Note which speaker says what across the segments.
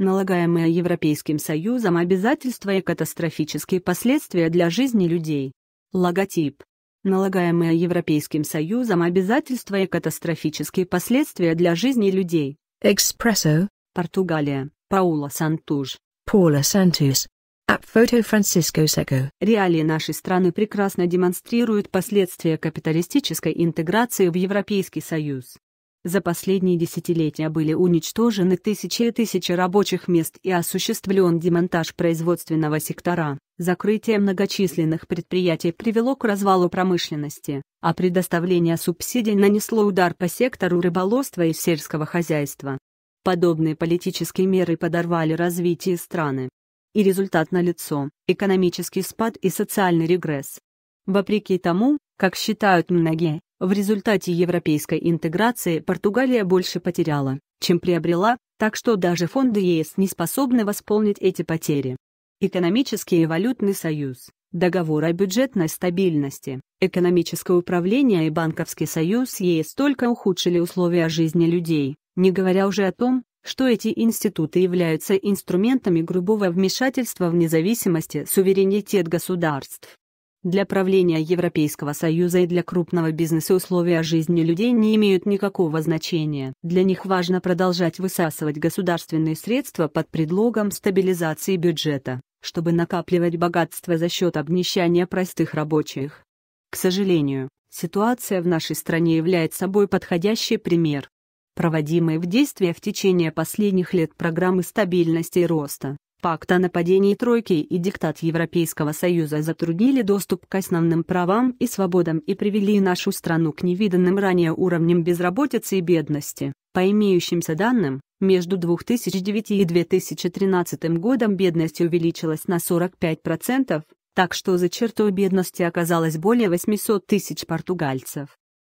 Speaker 1: налагаемые Европейским Союзом обязательства и катастрофические последствия для жизни людей. Логотип. Налагаемые Европейским Союзом обязательства и катастрофические последствия для жизни людей. Экспрессо. Португалия. Паула Сантуж. Паула Сантуш. Апфото Франциско Секо. Реалии нашей страны прекрасно демонстрируют последствия капиталистической интеграции в Европейский Союз. За последние десятилетия были уничтожены тысячи и тысячи рабочих мест и осуществлен демонтаж производственного сектора. Закрытие многочисленных предприятий привело к развалу промышленности, а предоставление субсидий нанесло удар по сектору рыболовства и сельского хозяйства. Подобные политические меры подорвали развитие страны. И результат налицо – экономический спад и социальный регресс. Вопреки тому, как считают многие, в результате европейской интеграции Португалия больше потеряла, чем приобрела, так что даже фонды ЕС не способны восполнить эти потери. Экономический и валютный союз, договор о бюджетной стабильности, экономическое управление и банковский союз ЕС только ухудшили условия жизни людей, не говоря уже о том, что эти институты являются инструментами грубого вмешательства в независимости суверенитет государств. Для правления Европейского Союза и для крупного бизнеса условия жизни людей не имеют никакого значения. Для них важно продолжать высасывать государственные средства под предлогом стабилизации бюджета, чтобы накапливать богатство за счет обнищания простых рабочих. К сожалению, ситуация в нашей стране является собой подходящий пример. Проводимые в действие в течение последних лет программы стабильности и роста Пакт о нападении Тройки и диктат Европейского Союза затруднили доступ к основным правам и свободам и привели нашу страну к невиданным ранее уровням безработицы и бедности. По имеющимся данным, между 2009 и 2013 годом бедность увеличилась на 45%, так что за чертой бедности оказалось более 800 тысяч португальцев.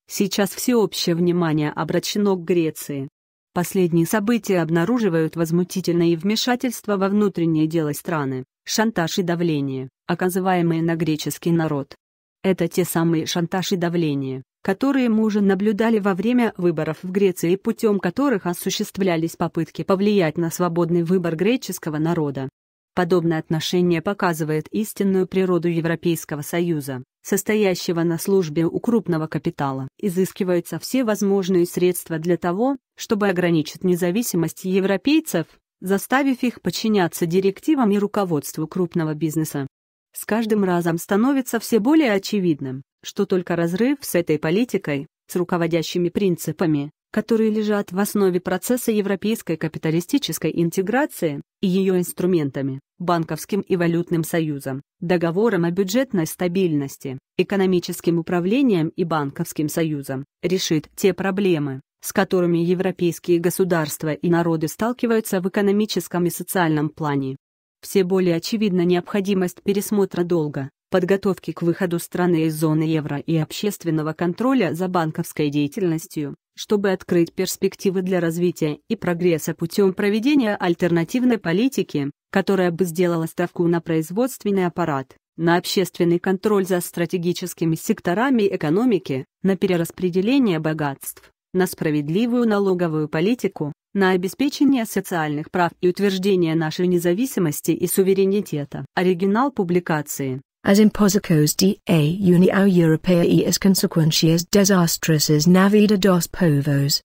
Speaker 1: Сейчас всеобщее внимание обращено к Греции, Последние события обнаруживают возмутительное вмешательство во внутренние дела страны, шантаж и давление, оказываемые на греческий народ. Это те самые шантаж и давление, которые мы уже наблюдали во время выборов в Греции путем которых осуществлялись попытки повлиять на свободный выбор греческого народа. Подобное отношение показывает истинную природу Европейского Союза, состоящего на службе у крупного капитала. Изыскиваются все возможные средства для того, чтобы ограничить независимость европейцев, заставив их подчиняться директивам и руководству крупного бизнеса. С каждым разом становится все более очевидным, что только разрыв с этой политикой, с руководящими принципами, которые лежат в основе процесса европейской капиталистической интеграции и ее инструментами – банковским и валютным союзом, договором о бюджетной стабильности, экономическим управлением и банковским союзом, решит те проблемы, с которыми европейские государства и народы сталкиваются в экономическом и социальном плане. Все более очевидна необходимость пересмотра долга, подготовки к выходу страны из зоны евро и общественного контроля за банковской деятельностью, чтобы открыть перспективы для развития и прогресса путем проведения альтернативной политики, которая бы сделала ставку на производственный аппарат, на общественный контроль за стратегическими секторами экономики, на перераспределение богатств, на справедливую налоговую политику, на обеспечение социальных прав и утверждение нашей независимости и суверенитета. Оригинал публикации as in de D.A. união is e as consequências desastrosas na vida dos povos,